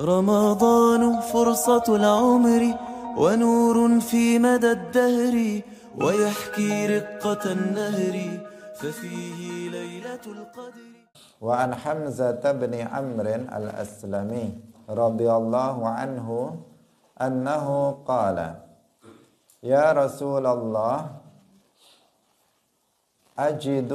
رمضان فرصة العمر ونور في مدى الدهر ويحكي رقة النهر ففيه ليلة القدر وعن حمزة بن عمرو الأسلمي رضي الله عنه أنه قال يا رسول الله أجد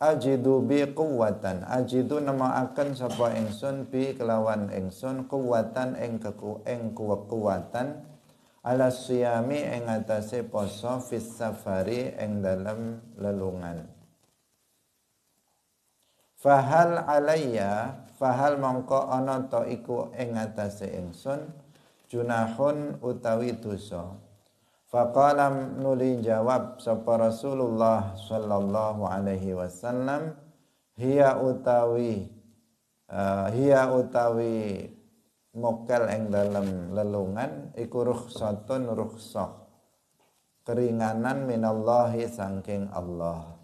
ajidu bi quwwatan ajidu nama akan sapa ingsun bi kelawan engson quwwatan eng keku ing kuwatan ala suyami eng atase poso fis safari eng dalam lelungan fahal alaya, fahal mongko ono ta iku eng atase ingsun junahun utawi dosa Faqalam nuli jawab sapa Rasulullah sallallahu alaihi wasallam hiya utawi uh, hiya utawi mokel eng dalam lelungan iku rukhsatun rukhsah keringanan minallahi sangking Allah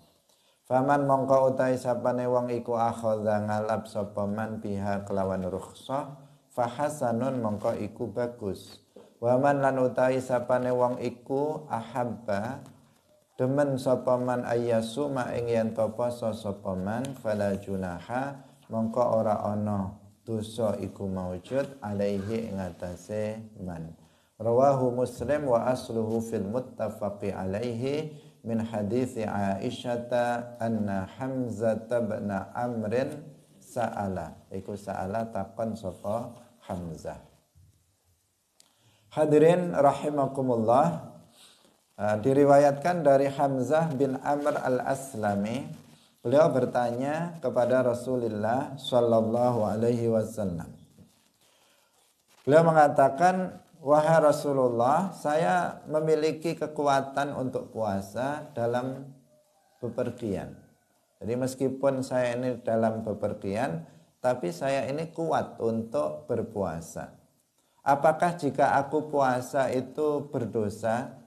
Faman mongko utai sapane wong iku akhadha ngalap sapa man piha kelawan rukhsah fahasanun mongko iku bagus Waman lan utawi sapane wong iku ahabba demen sapa man ma ing yen to poso sapa man fala junaha mongko ora ana dosa iku maujud alaihi ing atase man rawahu muslim wa asluhu fil muttafaqi alaihi min hadithi Aisyah anna Hamzah bin Amrin sa'ala iku sa'ala takon sapa Hamzah Hadirin rahimakumullah. Uh, diriwayatkan dari Hamzah bin Amr al-Aslami, beliau bertanya kepada Rasulullah sallallahu alaihi wasallam. Beliau mengatakan, "Wahai Rasulullah, saya memiliki kekuatan untuk puasa dalam bepergian." Jadi meskipun saya ini dalam bepergian, tapi saya ini kuat untuk berpuasa apakah jika aku puasa itu berdosa?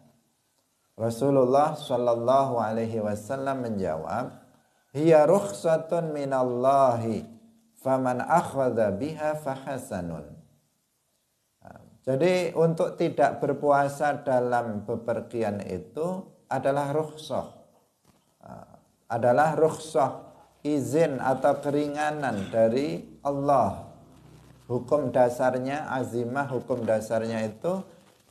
Rasulullah Shallallahu Alaihi Wasallam menjawab, Hiya rukhsatun minallahi faman akhadha biha fahasanun. Nah, jadi untuk tidak berpuasa dalam bepergian itu adalah rukhsah. Nah, adalah rukhsah izin atau keringanan dari Allah hukum dasarnya azimah hukum dasarnya itu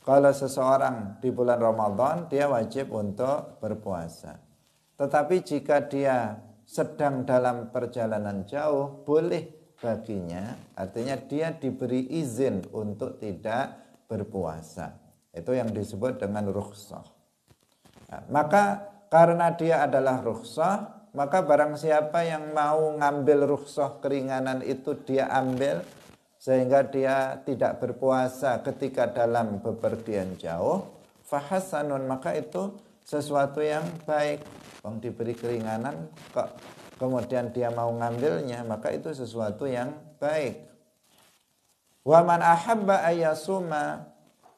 kalau seseorang di bulan Ramadan dia wajib untuk berpuasa. Tetapi jika dia sedang dalam perjalanan jauh boleh baginya artinya dia diberi izin untuk tidak berpuasa. Itu yang disebut dengan rukhsah. Nah, maka karena dia adalah rukhsah, maka barang siapa yang mau ngambil rukhsah keringanan itu dia ambil sehingga dia tidak berpuasa ketika dalam bepergian jauh fahasanun maka itu sesuatu yang baik Wong diberi keringanan kok kemudian dia mau ngambilnya maka itu sesuatu yang baik waman ahabba ayasuma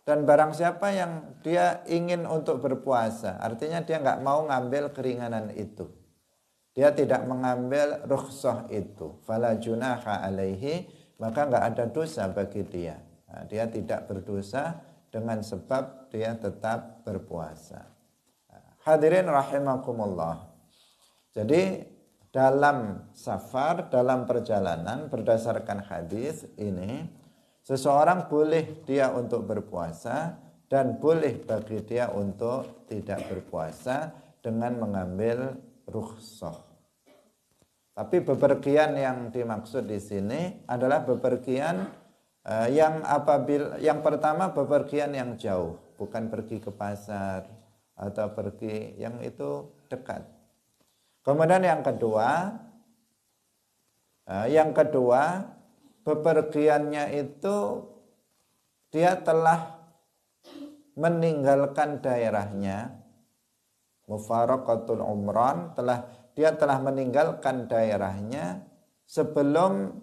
dan barang siapa yang dia ingin untuk berpuasa artinya dia nggak mau ngambil keringanan itu dia tidak mengambil rukhsah itu fala junaha alaihi maka nggak ada dosa bagi dia. Nah, dia tidak berdosa dengan sebab dia tetap berpuasa. Nah, hadirin rahimakumullah. Jadi dalam safar, dalam perjalanan berdasarkan hadis ini seseorang boleh dia untuk berpuasa dan boleh bagi dia untuk tidak berpuasa dengan mengambil rukhsah. Tapi bepergian yang dimaksud di sini adalah bepergian uh, yang apabila yang pertama bepergian yang jauh, bukan pergi ke pasar atau pergi yang itu dekat. Kemudian yang kedua, uh, yang kedua bepergiannya itu dia telah meninggalkan daerahnya mufaraqatul umran telah dia telah meninggalkan daerahnya sebelum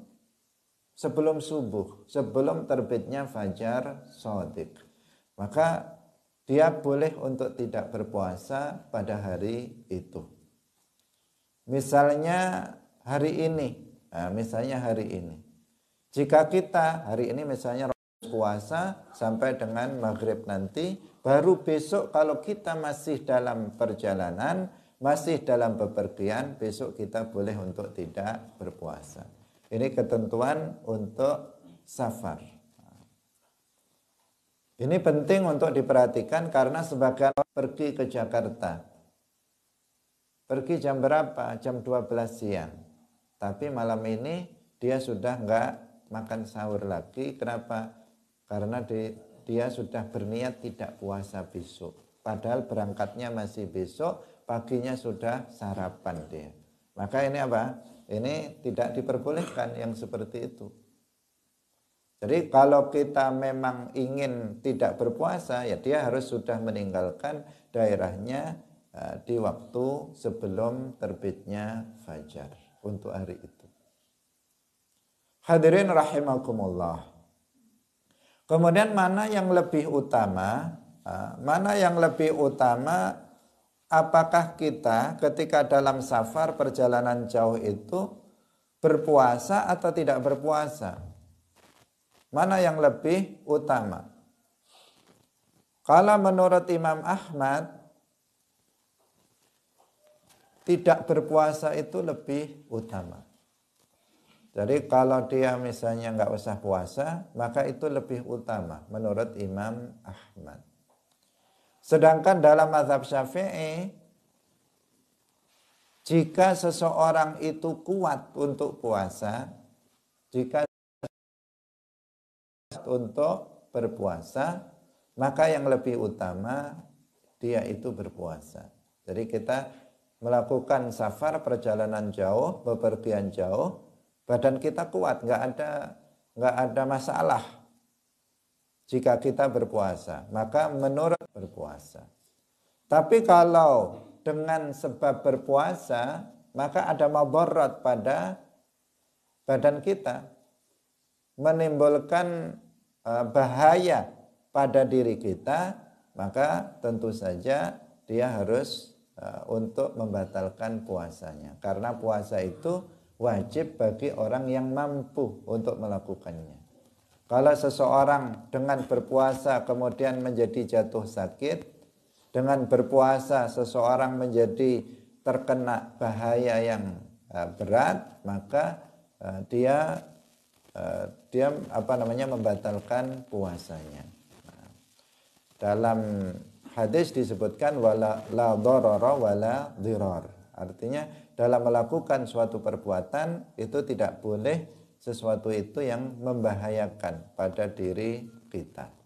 sebelum subuh, sebelum terbitnya fajar sodik. Maka dia boleh untuk tidak berpuasa pada hari itu. Misalnya hari ini, nah, misalnya hari ini. Jika kita hari ini misalnya puasa sampai dengan maghrib nanti, baru besok kalau kita masih dalam perjalanan, masih dalam bepergian besok kita boleh untuk tidak berpuasa. Ini ketentuan untuk safar. Ini penting untuk diperhatikan karena sebagian pergi ke Jakarta. Pergi jam berapa? Jam 12 siang. Tapi malam ini dia sudah nggak makan sahur lagi. Kenapa? Karena di, dia sudah berniat tidak puasa besok. Padahal berangkatnya masih besok, paginya sudah sarapan dia. Maka ini apa? Ini tidak diperbolehkan yang seperti itu. Jadi kalau kita memang ingin tidak berpuasa, ya dia harus sudah meninggalkan daerahnya eh, di waktu sebelum terbitnya fajar untuk hari itu. Hadirin rahimakumullah. Kemudian mana yang lebih utama? Eh, mana yang lebih utama apakah kita ketika dalam safar perjalanan jauh itu berpuasa atau tidak berpuasa? Mana yang lebih utama? Kalau menurut Imam Ahmad, tidak berpuasa itu lebih utama. Jadi kalau dia misalnya nggak usah puasa, maka itu lebih utama menurut Imam Ahmad. Sedangkan dalam mazhab Syafi'i jika seseorang itu kuat untuk puasa, jika untuk berpuasa, maka yang lebih utama dia itu berpuasa. Jadi kita melakukan safar perjalanan jauh, bepergian jauh, badan kita kuat, nggak ada nggak ada masalah jika kita berpuasa. Maka menurut berpuasa. Tapi kalau dengan sebab berpuasa, maka ada madarat pada badan kita. Menimbulkan e, bahaya pada diri kita, maka tentu saja dia harus e, untuk membatalkan puasanya. Karena puasa itu wajib bagi orang yang mampu untuk melakukannya. Kalau seseorang dengan berpuasa kemudian menjadi jatuh sakit, dengan berpuasa seseorang menjadi terkena bahaya yang eh, berat, maka eh, dia eh, dia apa namanya membatalkan puasanya. Nah, dalam hadis disebutkan wala la dororo wala diror. Artinya dalam melakukan suatu perbuatan itu tidak boleh sesuatu itu yang membahayakan pada diri kita.